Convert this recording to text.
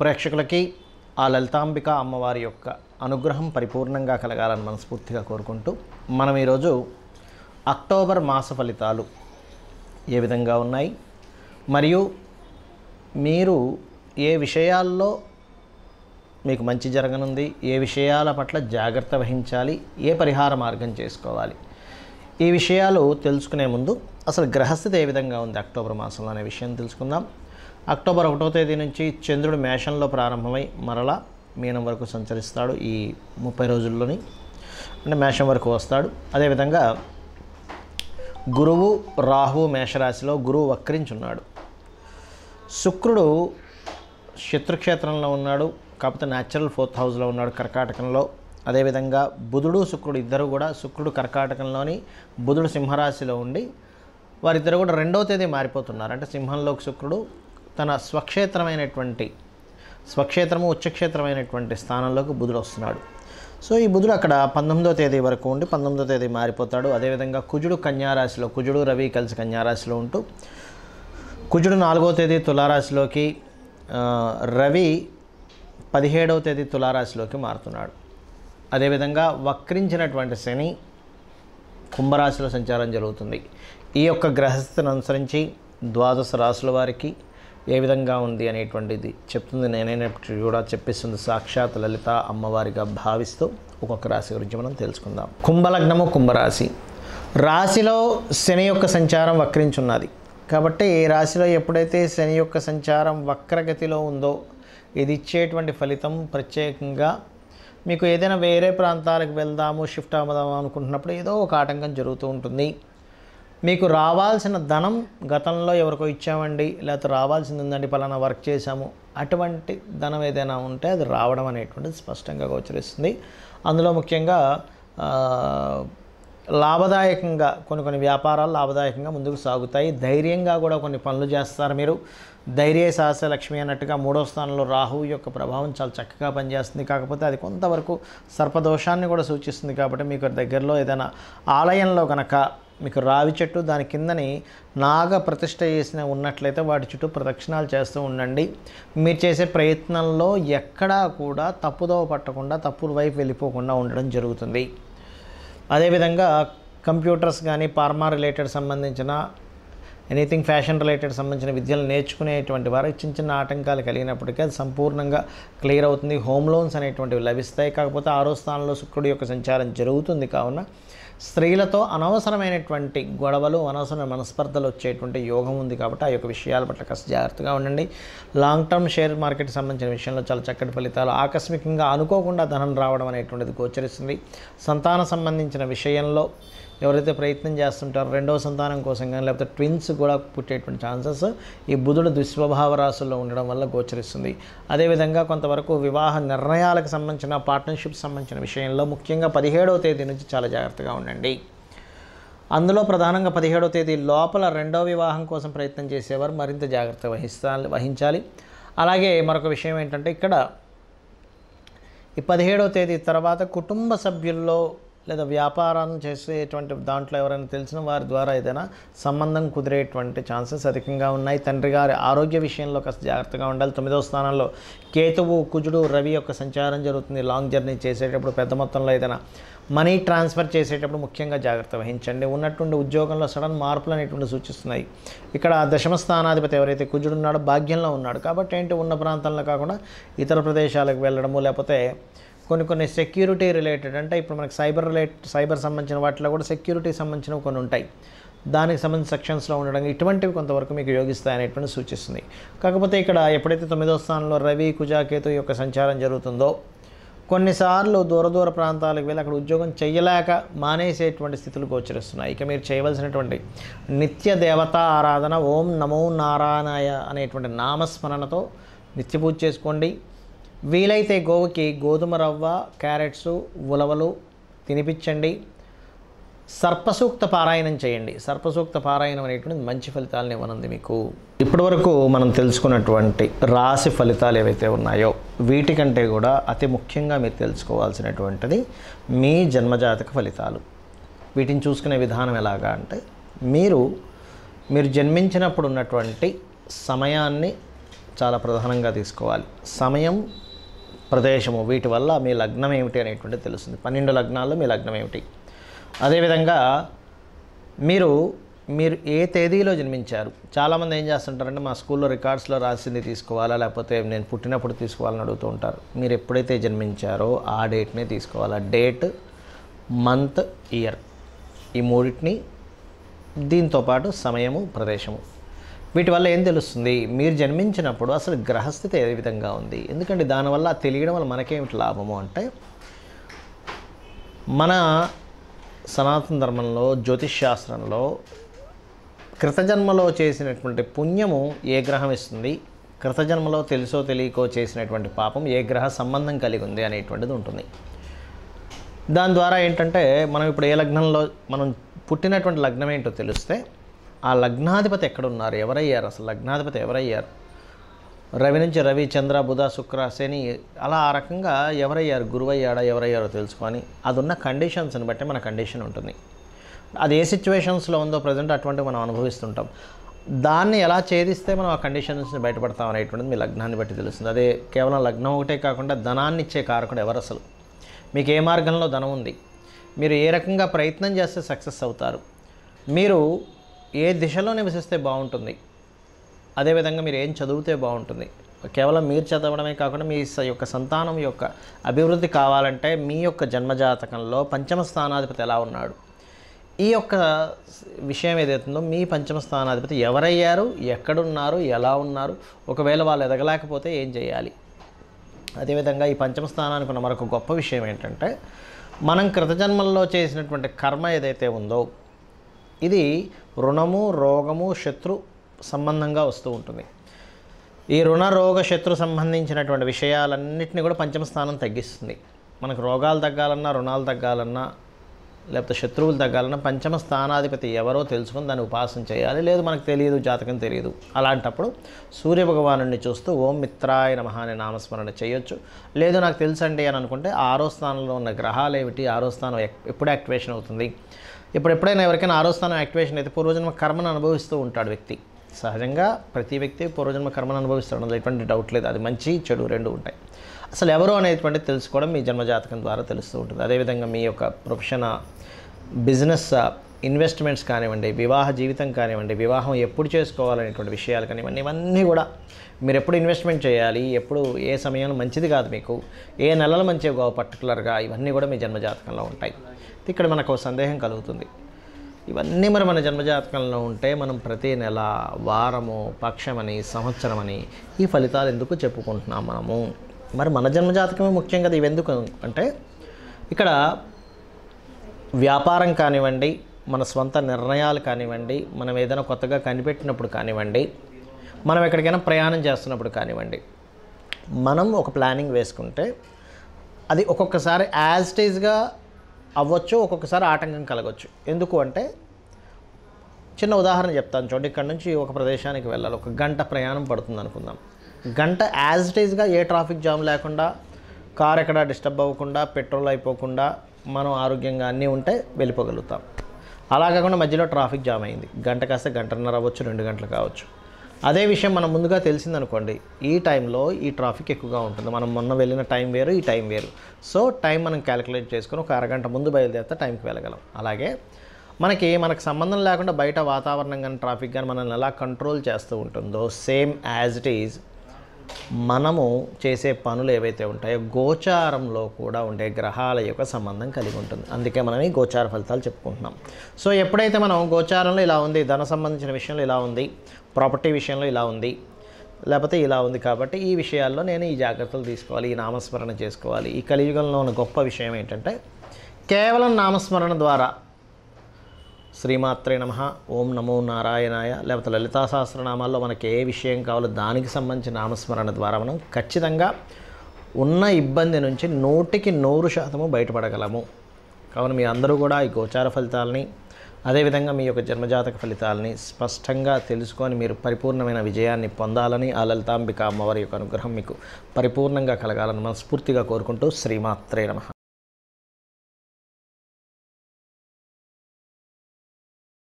ప్రేక్షకులకి ఆ లలితాంబిక అమ్మవారి యొక్క అనుగ్రహం పరిపూర్ణంగా కలగాలని మనస్ఫూర్తిగా కోరుకుంటూ మనం ఈరోజు అక్టోబర్ మాస ఫలితాలు ఏ విధంగా ఉన్నాయి మరియు మీరు ఏ విషయాల్లో మీకు మంచి జరగనుంది ఏ విషయాల పట్ల జాగ్రత్త వహించాలి ఏ పరిహార మార్గం చేసుకోవాలి ఈ విషయాలు తెలుసుకునే ముందు అసలు గ్రహస్థితి ఏ విధంగా ఉంది అక్టోబర్ మాసంలో అనే విషయం తెలుసుకుందాం అక్టోబర్ ఒకటో తేదీ నుంచి చంద్రుడు మేషంలో ప్రారంభమై మరలా మీనం వరకు సంచరిస్తాడు ఈ ముప్పై రోజుల్లోని అంటే మేషం వరకు వస్తాడు అదేవిధంగా గురువు రాహు మేషరాశిలో గురువు వక్రించున్నాడు శుక్రుడు శత్రుక్షేత్రంలో ఉన్నాడు కాకపోతే న్యాచురల్ ఫోర్త్ హౌస్లో ఉన్నాడు కర్కాటకంలో అదేవిధంగా బుధుడు శుక్రుడు ఇద్దరు కూడా శుక్రుడు కర్కాటకంలోని బుధుడు సింహరాశిలో ఉండి వారిద్దరు కూడా రెండో తేదీ మారిపోతున్నారు అంటే సింహంలోకి శుక్రుడు తన స్వక్షేత్రమైనటువంటి స్వక్షేత్రము ఉచ్చక్షేత్రమైనటువంటి స్థానంలోకి బుధుడు వస్తున్నాడు సో ఈ బుధుడు అక్కడ పంతొమ్మిదో తేదీ వరకు ఉండి పంతొమ్మిదో తేదీ మారిపోతాడు అదేవిధంగా కుజుడు కన్యారాశిలో కుజుడు రవి కలిసి కన్యారాశిలో ఉంటూ కుజుడు నాలుగో తేదీ తులారాశిలోకి రవి పదిహేడవ తేదీ తులారాశిలోకి మారుతున్నాడు అదేవిధంగా వక్రించినటువంటి శని కుంభరాశిలో సంచారం జరుగుతుంది ఈ యొక్క గ్రహస్థితిని అనుసరించి ద్వాదశ రాశుల వారికి ఏ విధంగా ఉంది అనేటువంటిది చెప్తుంది నేనైనప్పుడు కూడా చెప్పిస్తుంది సాక్షాత్ లలిత అమ్మవారిగా భావిస్తూ ఒక్కొక్క రాశి గురించి మనం తెలుసుకుందాం కుంభలగ్నము కుంభరాశి రాశిలో శని యొక్క సంచారం వక్రించున్నది కాబట్టి రాశిలో ఎప్పుడైతే శని యొక్క సంచారం వక్రగతిలో ఉందో ఇది ఇచ్చేటువంటి ఫలితం ప్రత్యేకంగా మీకు ఏదైనా వేరే ప్రాంతాలకు వెళ్దాము షిఫ్ట్ అవుదాము అనుకుంటున్నప్పుడు ఏదో ఒక ఆటంకం జరుగుతూ ఉంటుంది మీకు రావాల్సిన ధనం గతంలో ఎవరికో ఇచ్చామండి లేకపోతే రావాల్సింది ఉందండి పలానా వర్క్ చేశాము అటువంటి ధనం ఏదైనా ఉంటే అది రావడం అనేటువంటిది స్పష్టంగా గోచరిస్తుంది అందులో ముఖ్యంగా లాభదాయకంగా కొన్ని కొన్ని వ్యాపారాలు లాభదాయకంగా ముందుకు సాగుతాయి ధైర్యంగా కూడా కొన్ని పనులు చేస్తారు మీరు ధైర్య సాహస లక్ష్మి అన్నట్టుగా మూడో స్థానంలో రాహువు యొక్క ప్రభావం చాలా చక్కగా పనిచేస్తుంది కాకపోతే అది కొంతవరకు సర్పదోషాన్ని కూడా సూచిస్తుంది కాబట్టి మీకు దగ్గరలో ఏదైనా ఆలయంలో కనుక మీకు రావి చెట్టు దాని కిందని నాగ ప్రతిష్ట చేసిన ఉన్నట్లయితే వాటి చుట్టూ ప్రదక్షిణాలు చేస్తూ ఉండండి మీరు చేసే ప్రయత్నంలో ఎక్కడా కూడా తప్పుదోవ పట్టకుండా తప్పుడు వైపు వెళ్ళిపోకుండా ఉండడం జరుగుతుంది అదేవిధంగా కంప్యూటర్స్ కానీ ఫార్మా రిలేటెడ్ సంబంధించిన ఎనీథింగ్ ఫ్యాషన్ రిలేటెడ్ సంబంధించిన విద్యలు నేర్చుకునేటువంటి వారికి చిన్న చిన్న ఆటంకాలు కలిగినప్పటికీ అది సంపూర్ణంగా క్లియర్ అవుతుంది హోమ్ లోన్స్ అనేటువంటివి లభిస్తాయి కాకపోతే ఆరో స్థానంలో శుక్రుడి యొక్క సంచారం జరుగుతుంది కావున స్త్రీలతో అనవసరమైనటువంటి గొడవలు అనవసరమైన మనస్పర్ధలు వచ్చేటువంటి యోగం ఉంది కాబట్టి ఆ యొక్క విషయాల పట్ల కాస్త జాగ్రత్తగా ఉండండి లాంగ్ టర్మ్ షేర్ మార్కెట్కి సంబంధించిన విషయంలో చాలా చక్కటి ఫలితాలు ఆకస్మికంగా అనుకోకుండా ధనం రావడం అనేటువంటిది గోచరిస్తుంది సంతాన సంబంధించిన విషయంలో ఎవరైతే ప్రయత్నం చేస్తుంటారో రెండవ సంతానం కోసం కానీ లేకపోతే ట్విన్స్ కూడా పుట్టేటువంటి ఛాన్సెస్ ఈ బుధుడు దుస్వభావ రాశుల్లో ఉండడం వల్ల గోచరిస్తుంది అదేవిధంగా కొంతవరకు వివాహ నిర్ణయాలకు సంబంధించిన పార్ట్నర్షిప్ సంబంధించిన విషయంలో ముఖ్యంగా పదిహేడవ తేదీ నుంచి చాలా జాగ్రత్తగా ఉండండి అందులో ప్రధానంగా పదిహేడో తేదీ లోపల రెండో వివాహం కోసం ప్రయత్నం చేసేవారు మరింత జాగ్రత్త వహిస్తా వహించాలి అలాగే మరొక విషయం ఏంటంటే ఇక్కడ ఈ పదిహేడో తేదీ తర్వాత కుటుంబ సభ్యుల్లో లేదా వ్యాపారం చేసేటువంటి దాంట్లో ఎవరైనా తెలిసిన వారి ద్వారా ఏదైనా సంబంధం కుదిరేటువంటి ఛాన్సెస్ అధికంగా ఉన్నాయి తండ్రి గారి ఆరోగ్య విషయంలో కాస్త జాగ్రత్తగా ఉండాలి తొమ్మిదో స్థానంలో కేతువు కుజుడు రవి యొక్క సంచారం జరుగుతుంది లాంగ్ జర్నీ చేసేటప్పుడు పెద్ద మొత్తంలో ఏదైనా మనీ ట్రాన్స్ఫర్ చేసేటప్పుడు ముఖ్యంగా జాగ్రత్త వహించండి ఉన్నటువంటి ఉద్యోగంలో సడన్ మార్పులు అనేటువంటి సూచిస్తున్నాయి ఇక్కడ దశమ స్థానాధిపతి ఎవరైతే కుజుడు ఉన్నాడో భాగ్యంలో ఉన్నాడు కాబట్టి ఏంటి ఉన్న ప్రాంతంలో కాకుండా ఇతర ప్రదేశాలకు వెళ్ళడము లేకపోతే కొన్ని కొన్ని సెక్యూరిటీ రిలేటెడ్ అంటే ఇప్పుడు మనకి సైబర్ రిలేట్ సైబర్ సంబంధించిన వాటిలో కూడా సెక్యూరిటీ సంబంధించినవి కొన్ని ఉంటాయి దానికి సంబంధించిన సెక్షన్స్లో ఉండడం ఇటువంటివి కొంతవరకు మీకు అనేటువంటి సూచిస్తుంది కాకపోతే ఇక్కడ ఎప్పుడైతే తొమ్మిదో స్థానంలో రవి కుజాకేతు యొక్క సంచారం జరుగుతుందో కొన్నిసార్లు దూర దూర ప్రాంతాలకు వెళ్ళి అక్కడ ఉద్యోగం చేయలేక మానేసేటువంటి స్థితులు గోచరిస్తున్నాయి ఇక మీరు చేయవలసినటువంటి నిత్య దేవత ఆరాధన ఓం నమో నారాయణాయ అనేటువంటి నామస్మరణతో నిత్య పూజ చేసుకోండి వీలైతే గోవుకి గోధుమ రవ్వ క్యారెట్స్ ఉలవలు తినిపించండి సర్పసూక్త పారాయణం చేయండి సర్పసూక్త పారాయణం అనేటువంటిది మంచి ఫలితాలను ఇవ్వనుంది మీకు ఇప్పటివరకు మనం తెలుసుకున్నటువంటి రాశి ఫలితాలు ఏవైతే ఉన్నాయో వీటికంటే కూడా అతి ముఖ్యంగా మీరు తెలుసుకోవాల్సినటువంటిది మీ జన్మజాతక ఫలితాలు వీటిని చూసుకునే విధానం ఎలాగా అంటే మీరు మీరు జన్మించినప్పుడు ఉన్నటువంటి సమయాన్ని చాలా ప్రధానంగా తీసుకోవాలి సమయం ప్రదేశము వీటి వల్ల మీ లగ్నం ఏమిటి అనేటువంటిది తెలుస్తుంది పన్నెండు లగ్నాల్లో మీ లగ్నం ఏమిటి అదేవిధంగా మీరు మీరు ఏ తేదీలో జన్మించారు చాలామంది ఏం చేస్తుంటారంటే మా స్కూల్లో రికార్డ్స్లో రాసింది తీసుకోవాలా లేకపోతే నేను పుట్టినప్పుడు తీసుకోవాలని అడుగుతూ ఉంటారు మీరు ఎప్పుడైతే జన్మించారో ఆ డేట్నే తీసుకోవాలా డేట్ మంత్ ఇయర్ ఈ మూడింటిని దీంతోపాటు సమయము ప్రదేశము వీటి వల్ల ఏం తెలుస్తుంది మీరు జన్మించినప్పుడు అసలు గ్రహస్థితి ఏ విధంగా ఉంది ఎందుకంటే దానివల్ల తెలియడం వల్ల మనకేమిటి లాభము అంటే మన సనాతన ధర్మంలో జ్యోతిష్ శాస్త్రంలో కృతజన్మలో చేసినటువంటి పుణ్యము ఏ గ్రహం ఇస్తుంది కృతజన్మలో తెలుసో తెలియకో చేసినటువంటి పాపం ఏ గ్రహ సంబంధం కలిగి ఉంది అనేటువంటిది ఉంటుంది దాని ద్వారా ఏంటంటే మనం ఇప్పుడు ఏ లగ్నంలో మనం పుట్టినటువంటి లగ్నం ఏంటో తెలిస్తే ఆ లగ్నాధిపతి ఎక్కడున్నారు ఎవరయ్యారు అసలు లగ్నాధిపతి ఎవరయ్యారు రవి నుంచి రవి చంద్ర బుధ శుక్ర శని అలా ఆ రకంగా ఎవరయ్యారు గురువయ్యాడా ఎవరయ్యారో తెలుసుకొని అది ఉన్న కండిషన్స్ని బట్టి మన కండిషన్ ఉంటుంది అది ఏ సిచ్యువేషన్స్లో ఉందో ప్రజెంట్ అటువంటి మనం అనుభవిస్తుంటాం దాన్ని ఎలా ఛేదిస్తే మనం ఆ కండిషన్స్ని బయటపడతాం అనేటువంటిది మీ లగ్నాన్ని బట్టి తెలుస్తుంది అదే కేవలం లగ్నం ఒకటే కాకుండా ధనాన్ని ఇచ్చే కారకుడు ఎవరు అసలు మీకు ఏ మార్గంలో ధనం ఉంది మీరు ఏ రకంగా ప్రయత్నం చేస్తే సక్సెస్ అవుతారు మీరు ఏ దిశలో నివసిస్తే బాగుంటుంది అదేవిధంగా మీరు ఏం చదివితే బాగుంటుంది కేవలం మీరు చదవడమే కాకుండా మీ యొక్క సంతానం యొక్క అభివృద్ధి కావాలంటే మీ యొక్క జన్మజాతకంలో పంచమ స్థానాధిపతి ఎలా ఉన్నాడు ఈ యొక్క విషయం ఏదైతుందో మీ పంచమ స్థానాధిపతి ఎవరయ్యారు ఎక్కడున్నారు ఎలా ఉన్నారు ఒకవేళ వాళ్ళు ఎదగలేకపోతే ఏం చేయాలి అదేవిధంగా ఈ పంచమ స్థానానికి ఉన్న మరొక గొప్ప విషయం ఏంటంటే మనం కృతజన్మల్లో చేసినటువంటి కర్మ ఏదైతే ఉందో ఇది రుణము రోగము శత్రు సంబంధంగా వస్తూ ఉంటుంది ఈ రుణ రోగ శత్రు సంబంధించినటువంటి విషయాలన్నింటినీ కూడా పంచమ స్థానం తగ్గిస్తుంది మనకు రోగాలు తగ్గాలన్నా రుణాలు తగ్గాలన్నా లేకపోతే శత్రువులు తగ్గాలన్నా పంచమ స్థానాధిపతి ఎవరో తెలుసుకుని దాన్ని ఉపాసన చేయాలి లేదు మనకు తెలియదు జాతకం తెలియదు అలాంటప్పుడు సూర్యభగవాను చూస్తూ ఓం మిత్రాయ నమ అనే నామస్మరణ చేయొచ్చు లేదు నాకు తెలుసండి అని అనుకుంటే ఆరో స్థానంలో ఉన్న గ్రహాలు ఏమిటి ఆరో స్థానం ఎప్పుడు యాక్టివేషన్ అవుతుంది ఇప్పుడు ఎప్పుడైనా ఎవరికైనా ఆరోస్థానం యాక్టివేషన్ అయితే పూర్వజన్మ కర్మను అనుభవిస్తూ ఉంటాడు వ్యక్తి సహజంగా ప్రతి వ్యక్తి పూర్వజన్మ కర్మను అనుభవిస్తాడు అందులో ఎటువంటి డౌట్ లేదు అది మంచి చెడు రెండు ఉంటాయి అసలు ఎవరు అనేటువంటి తెలుసుకోవడం మీ జన్మజాతకం ద్వారా తెలుస్తూ ఉంటుంది అదేవిధంగా మీ యొక్క ప్రొఫెషన్ బిజినెస్ ఇన్వెస్ట్మెంట్స్ కానివ్వండి వివాహ జీవితం కానివ్వండి వివాహం ఎప్పుడు చేసుకోవాలనేటువంటి విషయాలు కానివ్వండి ఇవన్నీ కూడా మీరు ఎప్పుడు ఇన్వెస్ట్మెంట్ చేయాలి ఎప్పుడు ఏ సమయంలో మంచిది కాదు మీకు ఏ నెలలు మంచివి కావు పర్టికులర్గా ఇవన్నీ కూడా మీ జన్మజాతకంలో ఉంటాయి ఇక్కడ మనకు సందేహం కలుగుతుంది ఇవన్నీ మరి మన జన్మజాతకంలో ఉంటే మనం ప్రతి నెల వారము పక్షమని సంవత్సరమని ఈ ఫలితాలు ఎందుకు చెప్పుకుంటున్నాం మనము మరి మన జన్మజాతకమే ముఖ్యం కదా ఇవెందుకు అంటే ఇక్కడ వ్యాపారం కానివ్వండి మన సొంత నిర్ణయాలు కానివ్వండి మనం ఏదైనా కొత్తగా కనిపెట్టినప్పుడు కానివ్వండి మనం ఎక్కడికైనా ప్రయాణం చేస్తున్నప్పుడు కానివ్వండి మనం ఒక ప్లానింగ్ వేసుకుంటే అది ఒక్కొక్కసారి యాజ్ టేజ్గా అవ్వచ్చు ఒక్కొక్కసారి ఆటంకం కలగవచ్చు ఎందుకు అంటే చిన్న ఉదాహరణ చెప్తాను చూడండి ఇక్కడ నుంచి ఒక ప్రదేశానికి వెళ్ళాలి ఒక గంట ప్రయాణం పడుతుంది అనుకుందాం గంట యాజ్ టేజ్గా ఏ ట్రాఫిక్ జామ్ లేకుండా కార్ ఎక్కడ డిస్టర్బ్ అవ్వకుండా పెట్రోల్ అయిపోకుండా మనం ఆరోగ్యంగా అన్నీ ఉంటే వెళ్ళిపోగలుగుతాం అలా కాకుండా మధ్యలో ట్రాఫిక్ జామ్ అయింది గంట కాస్త గంటన్నర అవ్వచ్చు రెండు గంటలు కావచ్చు అదే విషయం మనం ముందుగా తెలిసిందనుకోండి ఈ టైంలో ఈ ట్రాఫిక్ ఎక్కువగా ఉంటుంది మనం మొన్న వెళ్ళిన టైం వేరు ఈ టైం వేరు సో టైం మనం క్యాలిక్యులేట్ చేసుకుని ఒక అరగంట ముందు బయలుదేరితే టైంకి వెళ్ళగలం అలాగే మనకి మనకు సంబంధం లేకుండా బయట వాతావరణం కానీ ట్రాఫిక్ కానీ మనల్ని ఎలా కంట్రోల్ చేస్తూ ఉంటుందో సేమ్ యాజ్ ఇట్ ఈజ్ మనము చేసే పనులు ఏవైతే ఉంటాయో గోచారంలో కూడా ఉండే గ్రహాల యొక్క సంబంధం కలిగి ఉంటుంది అందుకే మనం ఈ గోచార ఫలితాలు చెప్పుకుంటున్నాం సో ఎప్పుడైతే మనం గోచారంలో ఇలా ఉంది ధన సంబంధించిన విషయంలో ఇలా ఉంది ప్రాపర్టీ విషయంలో ఇలా ఉంది లేకపోతే ఇలా ఉంది కాబట్టి ఈ విషయాల్లో నేను ఈ జాగ్రత్తలు తీసుకోవాలి ఈ నామస్మరణ చేసుకోవాలి ఈ కలియుగంలో ఉన్న గొప్ప విషయం ఏంటంటే కేవలం నామస్మరణ ద్వారా శ్రీమాత్రే నమ ఓం నమో నారాయణాయ లేకపోతే లలితా సహస్రనామాల్లో మనకి ఏ విషయం కావాలో దానికి సంబంధించిన నామస్మరణ ద్వారా మనం ఖచ్చితంగా ఉన్న ఇబ్బంది నుంచి నూటికి నూరు శాతము బయటపడగలము కావున మీ అందరూ కూడా ఈ గోచార ఫలితాలని అదేవిధంగా మీ యొక్క జన్మజాతక ఫలితాలని స్పష్టంగా తెలుసుకొని మీరు పరిపూర్ణమైన విజయాన్ని పొందాలని ఆ లలితాంబిక అమ్మవారి యొక్క అనుగ్రహం మీకు పరిపూర్ణంగా కలగాలని మనస్ఫూర్తిగా కోరుకుంటూ శ్రీమాత్రే నమ